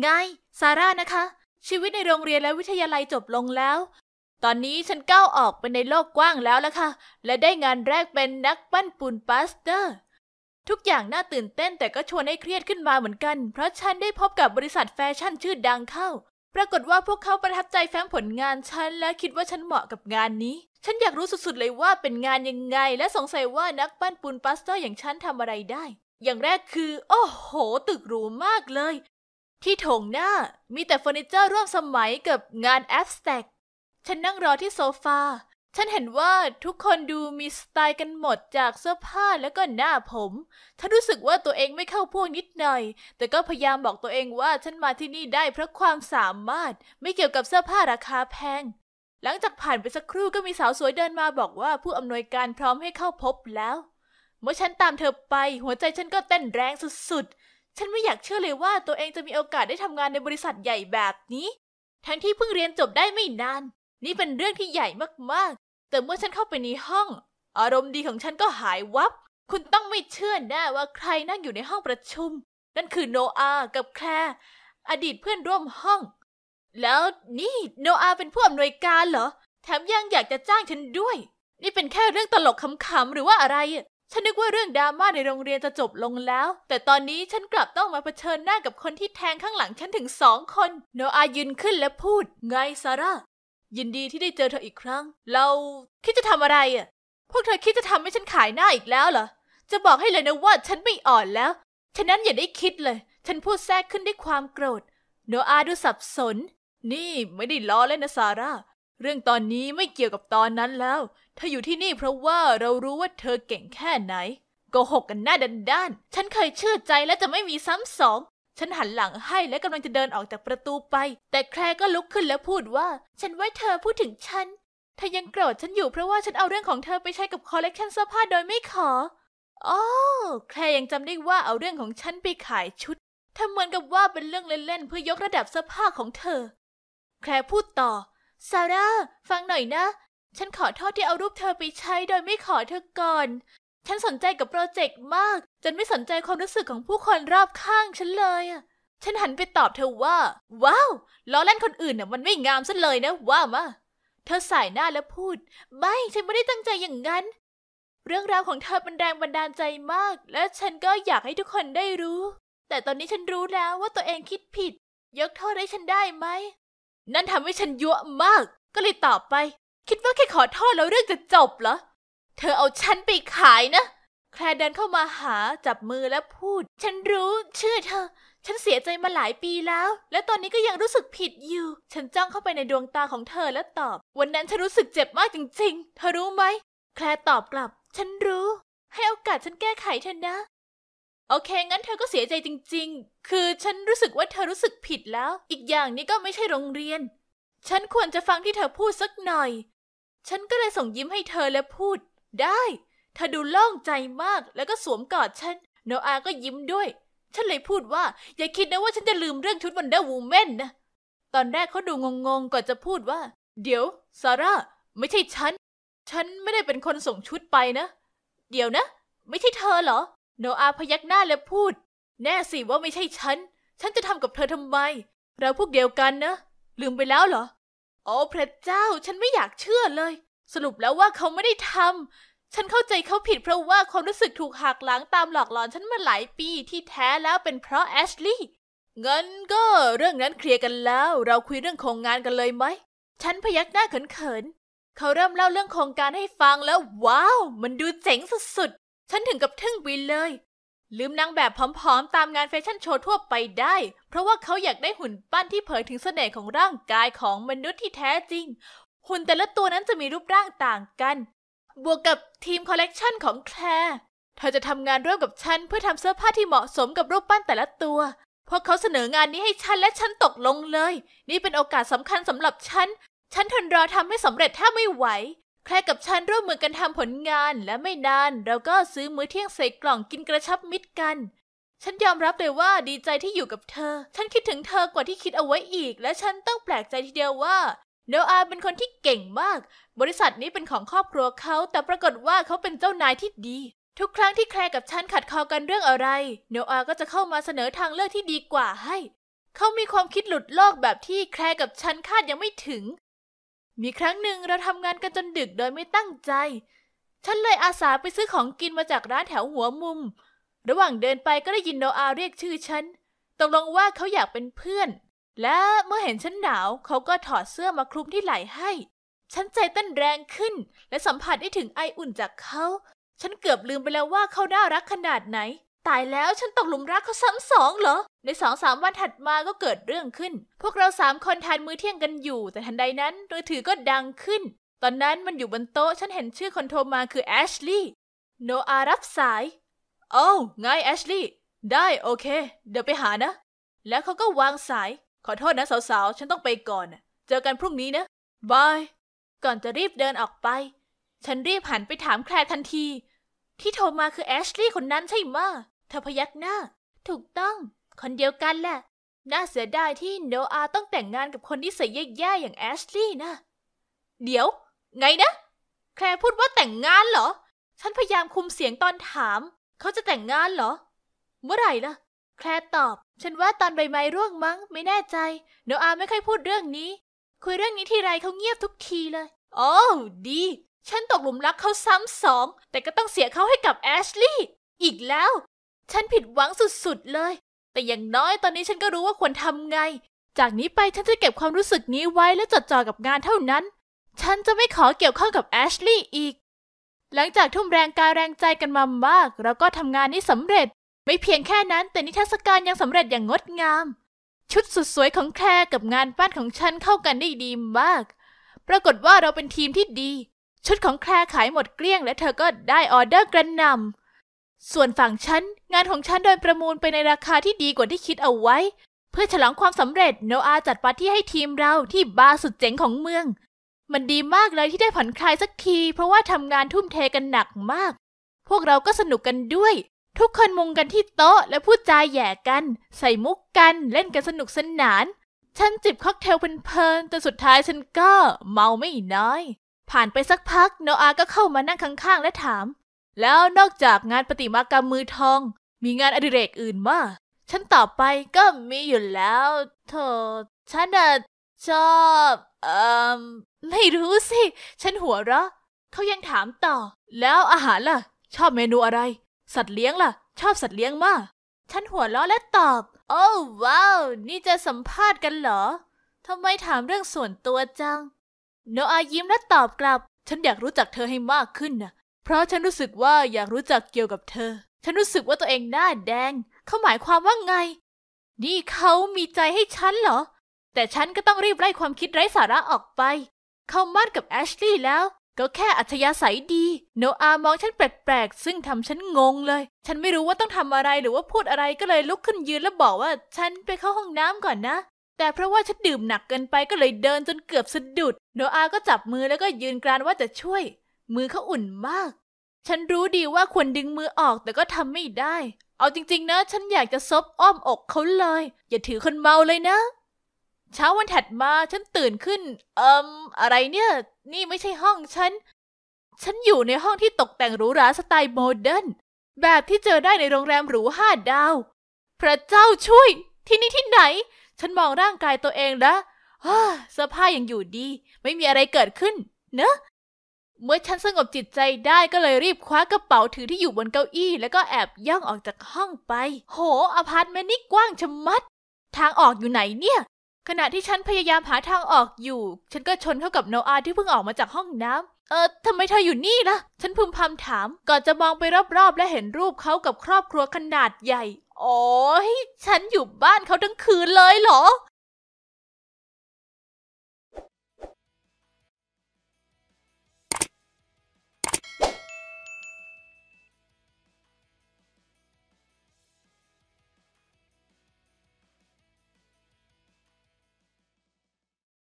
ไง ซาร่านะคะ ชีวิตในโรงเรียนและวิทยาลัยจบลงแล้ว ตอนนี้ฉันก้าวออกไปในโลกกว้างแล้วละค่ะ และได้งานแรกเป็นนักปั้นปูนปาสเตอร์ ทุกอย่างน่าตื่นเต้นแต่ก็ชวนให้เครียดขึ้นมาเหมือนกัน เพราะฉันได้พบกับบริษัทแฟชั่นชื่อดังเข้า ปรากฏว่าพวกเขาประทับใจแฟ้มผลงานฉันและคิดว่าฉันเหมาะกับงานนี้ ฉันอยากรู้สุดๆเลยว่าเป็นงานยังไง และสงสัยว่านักปั้นปูนปาสเตอร์ อย่างฉันทำอะไรได้ อย่างแรกคือ โอ้โห ตึกหรูมากเลยที่โถงหน้ามีแต่เฟอร์นิเจอร์ร่วมสมัยกับงานแอฟสแต็กฉันนั่งรอที่โซฟา ฉันเห็นว่าทุกคนดูมีสไตล์กันหมดจากเสื้อผ้าแล้วก็หน้าผม ฉันรู้สึกว่าตัวเองไม่เข้าพวกนิดหน่อย แต่ก็พยายามบอกตัวเองว่าฉันมาที่นี่ได้เพราะความสามารถ ไม่เกี่ยวกับเสื้อผ้าราคาแพง หลังจากผ่านไปสักครู่ก็มีสาวสวยเดินมาบอกว่าผู้อำนวยการพร้อมให้เข้าพบแล้ว เมื่อฉันตามเธอไปหัวใจฉันก็เต้นแรงสุดฉันไม่อยากเชื่อเลยว่าตัวเองจะมีโอกาสได้ทำงานในบริษัทใหญ่แบบนี้ ทั้งที่เพิ่งเรียนจบได้ไม่นาน นี่เป็นเรื่องที่ใหญ่มากๆ แต่เมื่อฉันเข้าไปในห้อง อารมณ์ดีของฉันก็หายวับ คุณต้องไม่เชื่อแน่ว่าใครนั่งอยู่ในห้องประชุม นั่นคือโนอา กับแคลอดีตเพื่อนร่วมห้อง แล้วนี่โนอา เป็นผู้อำนวยการเหรอ แถมยังอยากจะจ้างฉันด้วย นี่เป็นแค่เรื่องตลกขำๆ หรือว่าอะไรฉันนึกว่าเรื่องดราม่าในโรงเรียนจะจบลงแล้ว แต่ตอนนี้ฉันกลับต้องมาเผชิญหน้ากับคนที่แทงข้างหลังฉันถึงสองคน โนอายืนขึ้นและพูด ไงซาร่ายินดีที่ได้เจอเธออีกครั้ง เราคิดจะทำอะไรอ่ะ พวกเธอคิดจะทำให้ฉันขายหน้าอีกแล้วเหรอจะบอกให้เลยนะว่าฉันไม่อ่อนแล้ว ฉะนั้นอย่าได้คิดเลย ฉันพูดแทรกขึ้นด้วยความโกรธ โนอาดูสับสน นี่ไม่ได้ล้อเล่นนะซาร่าเรื่องตอนนี้ไม่เกี่ยวกับตอนนั้นแล้ว เธออยู่ที่นี่เพราะว่าเรารู้ว่าเธอเก่งแค่ไหนโกหกกันหน้าด้านๆฉันเคยเชื่อใจและจะไม่มีซ้ำสอง ฉันหันหลังให้และกำลังจะเดินออกจากประตูไป แต่แคร์ก็ลุกขึ้นและพูดว่า ฉันไว้เธอพูดถึงฉัน เธอยังโกรธฉันอยู่เพราะว่าฉันเอาเรื่องของเธอไปใช้กับคอลเลกชันเสื้อผ้าโดยไม่ขออ๋อแคร์ยังจำได้ว่าเอาเรื่องของฉันไปขายชุดทำเหมือนกับว่าเป็นเรื่องเล่นๆ เพื่อยกระดับเสื้อผ้าของเธอ แคร์พูดต่อซาร่าฟังหน่อยนะ ฉันขอโทษที่เอารูปเธอไปใช้โดยไม่ขอเธอก่อน ฉันสนใจกับโปรเจกต์มากจนไม่สนใจความรู้สึกของผู้คนรอบข้าง ฉันเลยอะฉันหันไปตอบเธอว่า ว้าวล้อเล่นคนอื่นน่ะมันไม่งามซะเลยนะ ว่ามาเธอสายหน้าแล้วพูด ไม่ฉันไม่ได้ตั้งใจอย่างนั้น เรื่องราวของเธอเป็นแรงบันดาลใจมาก และฉันก็อยากให้ทุกคนได้รู้ แต่ตอนนี้ฉันรู้แล้วว่าตัวเองคิดผิดยกโทษให้ฉันได้ไหมนั่นทำให้ฉันยั่วมาก ก็เลยตอบไป คิดว่าแค่ขอโทษแล้วเรื่องจะจบเหรอ เธอเอาฉันไปขายนะ แคลเดินเข้ามาหาจับมือและพูด ฉันรู้ชื่อเธอ ฉันเสียใจมาหลายปีแล้ว และตอนนี้ก็ยังรู้สึกผิดอยู่ ฉันจ้องเข้าไปในดวงตาของเธอและตอบ วันนั้นฉันรู้สึกเจ็บมากจริง ๆ เธอรู้ไหม แคลตอบกลับ ฉันรู้ ให้โอกาสฉันแก้ไขเธอนะโอเค งั้นเธอ ก็เสียใจจริงๆ คือฉันรู้สึกว่าเธอรู้สึกผิดแล้ว อีกอย่างนี้ก็ไม่ใช่โรงเรียน ฉันควรจะฟังที่เธอพูดสักหน่อย ฉันก็เลยส่งยิ้มให้เธอและพูด ได้ เธอดูโล่งใจมากแล้วก็สวมกอดฉัน โนอาก็ยิ้มด้วย ฉันเลยพูดว่า อย่าคิดนะว่าฉันจะลืมเรื่องชุดวันเดอร์วูแมนนะ ตอนแรกเขาดูงงๆ ก่อนจะพูดว่า เดี๋ยวซาร่าไม่ใช่ฉัน ฉันไม่ได้เป็นคนส่งชุดไปนะ เดี๋ยวนะ ไม่ใช่เธอเหรอโนอาพยักหน้าและพูด แน่สิ ว่าไม่ใช่ฉัน ฉันจะทำกับเธอทำไม เราพวกเดียวกันนะ ลืมไปแล้วเหรอโอ้พระเจ้า ฉันไม่อยากเชื่อเลย สรุปแล้วว่าเขาไม่ได้ทำฉันเข้าใจเขาผิดเพราะว่าความรู้สึกถูกหักหลังตามหลอกหลอนฉันมาหลายปีที่แท้แล้วเป็นเพราะแอชลีย์งั้นก็เรื่องนั้นเคลียร์กันแล้ว เราคุยเรื่องของงานกันเลยไหมฉันพยักหน้าเขินๆเขาเริ่มเล่าเรื่องโครงการให้ฟังแล้วว้าว มันดูเจ๋งสุดฉันถึงกับทึ่งบินเลย ลืมนางแบบผอมๆ ตามงานแฟชั่นโชว์ทั่วไปได้ เพราะว่าเขาอยากได้หุ่นปั้นที่เผยถึงเสน่ห์ของร่างกายของมนุษย์ที่แท้จริง หุ่นแต่ละตัวนั้นจะมีรูปร่างต่างกัน บวกกับทีมคอลเลกชันของแคลร์เธอจะทำงานร่วมกับฉันเพื่อทำเสื้อผ้าที่เหมาะสมกับรูปปั้นแต่ละตัวพวกเขาเสนองานนี้ให้ฉันและฉันตกลงเลยนี่เป็นโอกาสสำคัญสำหรับฉันฉันทนรอทำให้สำเร็จแทบไม่ไหวแคลกับฉันร่วมมือกันทำผลงานและไม่นานเราก็ซื้อมื้อเที่ยงใส่กล่องกินกระชับมิตรกัน ฉันยอมรับเลยว่าดีใจที่อยู่กับเธอ ฉันคิดถึงเธอกว่าที่คิดเอาไว้อีก และฉันต้องแปลกใจทีเดียวว่าโนอาเป็นคนที่เก่งมาก บริษัทนี้เป็นของครอบครัวเขาแต่ปรากฏว่าเขาเป็นเจ้านายที่ดี ทุกครั้งที่แคร์กับฉันขัดคอกันเรื่องอะไรโนอาก็จะเข้ามาเสนอทางเลือกที่ดีกว่าให้ เขามีความคิดหลุดโลกแบบที่แคร์กับฉันคาดยังไม่ถึงมีครั้งหนึ่งเราทำงานกันจนดึกโดยไม่ตั้งใจ ฉันเลยอาสาไปซื้อของกินมาจากร้านแถวหัวมุม ระหว่างเดินไปก็ได้ยินโนอาเรียกชื่อฉัน ตกลงว่าเขาอยากเป็นเพื่อน และเมื่อเห็นฉันหนาวเขาก็ถอดเสื้อมาคลุมที่ไหล่ให้ ฉันใจเต้นแรงขึ้น และสัมผัสได้ถึงไออุ่นจากเขา ฉันเกือบลืมไปแล้วว่าเขาน่ารักขนาดไหน ตายแล้วฉันตกหลุมรักเขาซ้ำสองเหรอในสองสามวันถัดมาก็เกิดเรื่องขึ้น พวกเราสามคนทานมื้อเที่ยงกันอยู่ แต่ทันใดนั้นมือถือก็ดังขึ้น ตอนนั้นมันอยู่บนโต๊ะ ฉันเห็นชื่อคนโทรมาคือแอชลีย์โนอารับสายโอ้ง่ายแอชลีย์ได้โอเค เดี๋ยวไปหานะ แล้วเขาก็วางสาย ขอโทษนะสาวๆ ฉันต้องไปก่อน เจอกันพรุ่งนี้นะ บาย ก่อนจะรีบเดินออกไป ฉันรีบหันไปถามแคลร์ทันทีที่โทรมาคือแอชลีย์คนนั้นใช่ไหมเธอพยักหน้า ถูกต้องคนเดียวกันแหละ น่าเสียดายที่โนอาต้องแต่งงานกับคนที่ใส่แย่ๆอย่างแอชลี่นะ เดี๋ยว ไงนะ แคลร์พูดว่าแต่งงานเหรอ ฉันพยายามคุมเสียงตอนถาม เขาจะแต่งงานเหรอ เมื่อไหร่ล่ะ แคลร์ตอบ ฉันว่าตอนใบไม้ร่วงมั้ง ไม่แน่ใจ โนอาไม่ค่อยพูดเรื่องนี้ คุยเรื่องนี้ทีไรเขาเงียบทุกทีเลย โอ้ ดี ฉันตกหลุมรักเขาซ้ำสอง แต่ก็ต้องเสียเขาให้กับแอชลี่อีกแล้ว ฉันผิดหวังสุดๆเลยแต่อย่างน้อยตอนนี้ฉันก็รู้ว่าควรทำไง จากนี้ไปฉันจะเก็บความรู้สึกนี้ไว้และจดจ่อกับงานเท่านั้น ฉันจะไม่ขอเกี่ยวข้องกับแอชลีย์อีก หลังจากทุ่มแรงกายแรงใจกันมามาก เราก็ทำงานนี้สำเร็จ ไม่เพียงแค่นั้นแต่นิทรรศการยังสำเร็จอย่างงดงาม ชุดสุดสวยของแคร์กับงานปั้นของฉันเข้ากันได้ดีมาก ปรากฏว่าเราเป็นทีมที่ดี ชุดของแคร์ขายหมดเกลี้ยงและเธอก็ได้ออเดอร์กระนำส่วนฝั่งฉันงานของฉันโดยประมูลไปในราคาที่ดีกว่าที่คิดเอาไว้ เพื่อฉลองความสำเร็จโนอาจัดปาร์ตี้ให้ทีมเราที่บาร์สุดเจ๋งของเมือง มันดีมากเลยที่ได้ผ่อนคลายสักทีเพราะว่าทำงานทุ่มเทกันหนักมาก พวกเราก็สนุกกันด้วย ทุกคนมุงกันที่โต๊ะและพูดจาแย่กัน ใส่มุกกันเล่นกันสนุกสนาน ฉันจิบค็อกเทลเพลินๆต่สุดท้ายฉันก็เมาไม่น้อยผ่านไปสักพักโนอาก็เข้ามานั่งข้างๆ และถามแล้วนอกจากงานประติมากรรมมือทอง มีงานอดิเรกอื่นมาฉันต่อไปก็มีอยู่แล้วเธอฉันอะชอบเอ่อไม่รู้สิ ฉันหัวเราะเขายังถามต่อ แล้วอาหารล่ะ ชอบเมนูอะไร สัตว์เลี้ยงล่ะ ชอบสัตว์เลี้ยงมาก ฉันหัวเราะและตอบ โอ้ว้าว นี่จะสัมภาษณ์กันเหรอทำไมถามเรื่องส่วนตัวจัง โนอายิ้มและตอบกลับ ฉันอยากรู้จักเธอให้มากขึ้นนะเพราะฉันรู้สึกว่าอยากรู้จักเกี่ยวกับเธอ ฉันรู้สึกว่าตัวเองหน้าแดง เขาหมายความว่าไง นี่เขามีใจให้ฉันเหรอ แต่ฉันก็ต้องรีบไล่ความคิดไร้สาระออกไป เขามั่นกับแอชลีย์แล้ว ก็แค่อัธยาศัยดี โนอามองฉันแปลกๆ ซึ่งทำฉันงงเลย ฉันไม่รู้ว่าต้องทำอะไรหรือว่าพูดอะไรก็เลยลุกขึ้นยืนแล้วบอกว่าฉันไปเข้าห้องน้ำก่อนนะ แต่เพราะว่าฉันดื่มหนักเกินไปก็เลยเดินจนเกือบสะดุด โนอาก็จับมือแล้วก็ยืนกรานว่าจะช่วย มือเขาอุ่นมากฉันรู้ดีว่าควรดึงมือออกแต่ก็ทำไม่ได้ เอาจริง ๆ นะฉันอยากจะซบอ้อมอกเขาเลย อย่าถือคนเมาเลยนะ เช้าวันถัดมาฉันตื่นขึ้นเอิมอะไรเนี่ย นี่ไม่ใช่ห้องฉัน ฉันอยู่ในห้องที่ตกแต่งหรูหราสไตล์โมเดิร์นแบบที่เจอได้ในโรงแรมหรูห้าดาว พระเจ้าช่วย ที่นี่ที่ไหน ฉันมองร่างกายตัวเองนะเสื้อผ้ายังอยู่ดี ไม่มีอะไรเกิดขึ้นเนอะเมื่อฉันสงบจิตใจได้ก็เลยรีบคว้ากระเป๋าถือที่อยู่บนเก้าอี้แล้วก็แอบย่องออกจากห้องไป โห อพาร์ตเมนต์นี่กว้างชะมัด ทางออกอยู่ไหนเนี่ย ขณะที่ฉันพยายามหาทางออกอยู่ ฉันก็ชนเข้ากับโนอาที่เพิ่งออกมาจากห้องน้ำเออทำไมเธออยู่นี่ล่ะ ฉันพึมพำถามก่อนจะมองไปรอบๆ และเห็นรูปเขากับครอบครัวขนาดใหญ่โอ้ยฉันอยู่บ้านเขาทั้งคืนเลยเหรอ